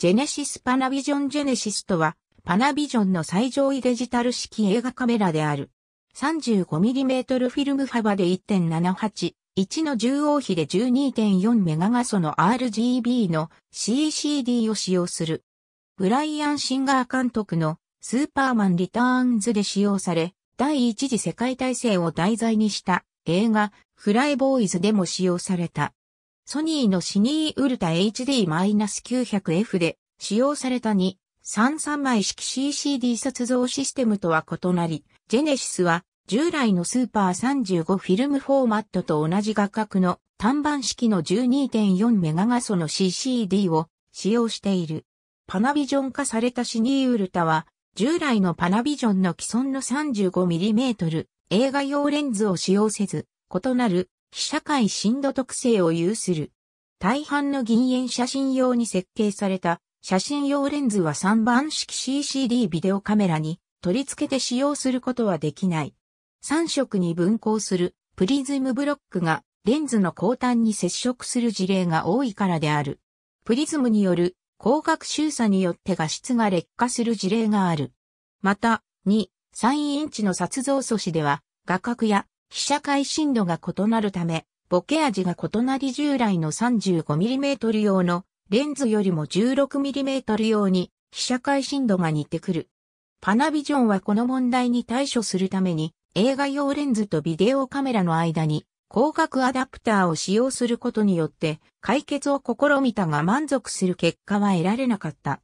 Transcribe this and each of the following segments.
ジェネシスパナビジョンジェネシスとは、パナビジョンの最上位デジタル式映画カメラである。35mm フィルム幅で1.78、1の10比で1 2 4ガソの RGB の CCD を使用する。ブライアン・シンガー監督のスーパーマン・リターンズで使用され、第一次世界大戦を題材にした映画フライボーイズでも使用された。ソニーのシニーウルタ HD-900F で使用された2、33枚式 CCD 撮像システムとは異なり、ジェネシスは従来のスーパー35フィルムフォーマットと同じ画角の単板式の1 2 4ガガソの CCD を使用している。パナビジョン化されたシニーウルタは、従来のパナビジョンの既存の 35mm 映画用レンズを使用せず、異なる非社会深度特性を有する。大半の銀塩写真用に設計された写真用レンズは3番式 CCD ビデオカメラに取り付けて使用することはできない。3色に分光するプリズムブロックがレンズの後端に接触する事例が多いからである。プリズムによる光学収差によって画質が劣化する事例がある。また、2、3インチの撮像素子では画角や被写界深度が異なるため、ボケ味が異なり従来の 35mm 用のレンズよりも 16mm 用に被写界深度が似てくる。パナビジョンはこの問題に対処するために映画用レンズとビデオカメラの間に光学アダプターを使用することによって解決を試みたが満足する結果は得られなかった。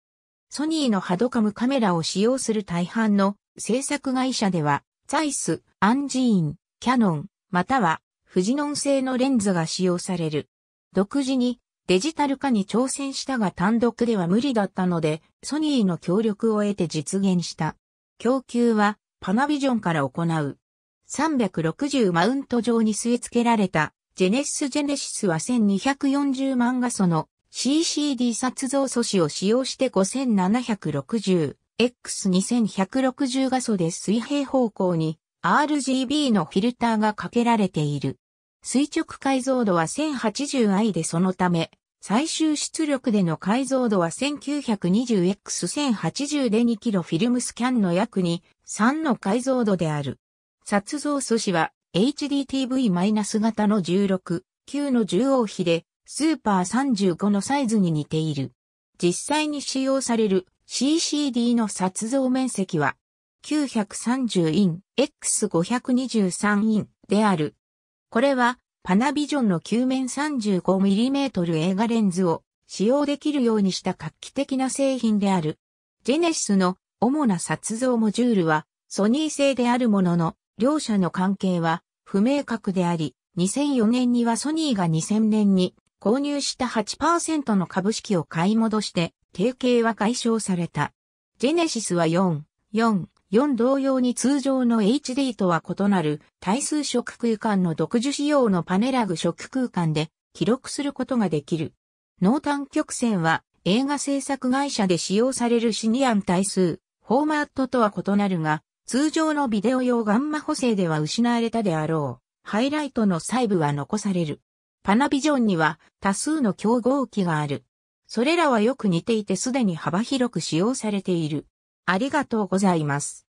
ソニーのハドカムカメラを使用する大半の制作会社では、ザイス、アンジーン、キャノン、またはフジノン製のレンズが使用される。独自にデジタル化に挑戦したが単独では無理だったので、ソニーの協力を得て実現した。供給はパナビジョンから行う。360マウント上に据え付けられたジェネシスジェネシスは1240万画素の CCD 撮像素子を使用して 5760X2160 画素で水平方向に RGB のフィルターがかけられている。垂直解像度は 1080i でそのため、最終出力での解像度は 1920x1080 で 2kg フィルムスキャンの約2、3の解像度である。撮像素子は HDTV- 型の16、9の10応比で、スーパー35のサイズに似ている。実際に使用される CCD の撮像面積は930イン、X523 インであるこれはパナビジョンの球面 35mm 映画レンズを使用できるようにした画期的な製品である。ジェネシスの主な撮像モジュールはソニー製であるものの、両者の関係は不明確であり、2004年にはソニーが2000年に購入した8%の株式を買い戻して、提携は解消された。ジェネシスは4、4、4同様に通常の HD とは異なる対数食空間の独自仕様のパネラグ食空間で記録することができる。濃淡曲線は映画制作会社で使用されるシニアン対数、フォーマットとは異なるが、通常のビデオ用ガンマ補正では失われたであろう。ハイライトの細部は残される。パナビジョンには多数の競合機がある。それらはよく似ていてすでに幅広く使用されている。ありがとうございます。